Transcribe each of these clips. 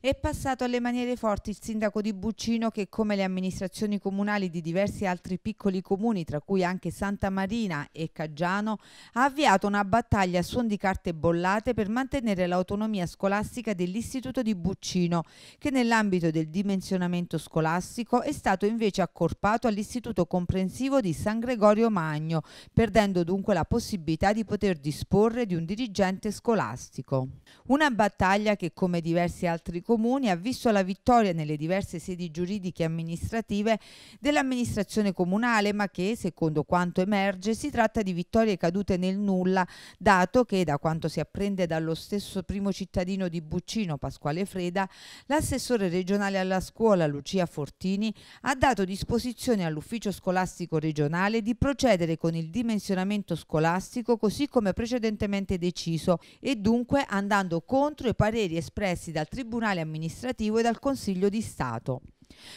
È passato alle maniere forti il sindaco di Buccino che come le amministrazioni comunali di diversi altri piccoli comuni, tra cui anche Santa Marina e Caggiano, ha avviato una battaglia a suon di carte bollate per mantenere l'autonomia scolastica dell'istituto di Buccino, che nell'ambito del dimensionamento scolastico è stato invece accorpato all'istituto comprensivo di San Gregorio Magno, perdendo dunque la possibilità di poter disporre di un dirigente scolastico. Una battaglia che come diversi altri comuni ha visto la vittoria nelle diverse sedi giuridiche amministrative dell'amministrazione comunale, ma che, secondo quanto emerge, si tratta di vittorie cadute nel nulla, dato che, da quanto si apprende dallo stesso primo cittadino di Buccino, Pasquale Freda, l'assessore regionale alla scuola, Lucia Fortini, ha dato disposizione all'ufficio scolastico regionale di procedere con il dimensionamento scolastico così come precedentemente deciso e dunque andando contro i pareri espressi dal Tribunale Tribunale amministrativo e dal Consiglio di Stato.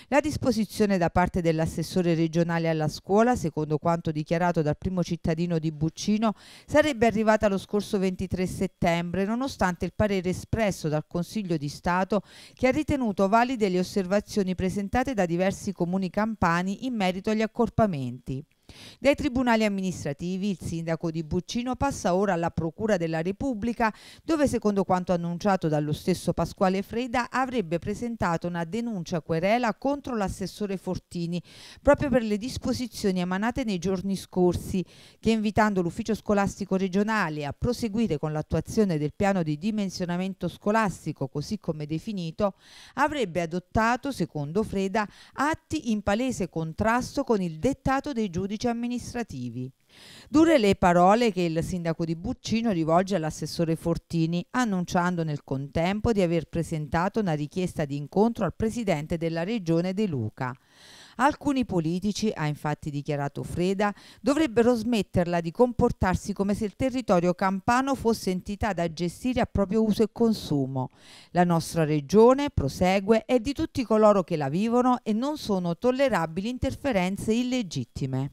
La disposizione da parte dell'assessore regionale alla scuola, secondo quanto dichiarato dal primo cittadino di Buccino, sarebbe arrivata lo scorso 23 settembre, nonostante il parere espresso dal Consiglio di Stato che ha ritenuto valide le osservazioni presentate da diversi comuni campani in merito agli accorpamenti. Dai tribunali amministrativi il sindaco di Buccino passa ora alla Procura della Repubblica dove secondo quanto annunciato dallo stesso Pasquale Freda avrebbe presentato una denuncia querela contro l'assessore Fortini proprio per le disposizioni emanate nei giorni scorsi che invitando l'ufficio scolastico regionale a proseguire con l'attuazione del piano di dimensionamento scolastico così come definito avrebbe adottato secondo Freda atti in palese contrasto con il dettato dei giudici uffici amministrativi. Dure le parole che il sindaco di Buccino rivolge all'assessore Fortini, annunciando nel contempo di aver presentato una richiesta di incontro al presidente della regione De Luca. Alcuni politici, ha infatti dichiarato Freda, dovrebbero smetterla di comportarsi come se il territorio campano fosse entità da gestire a proprio uso e consumo. La nostra regione, prosegue, è di tutti coloro che la vivono e non sono tollerabili interferenze illegittime.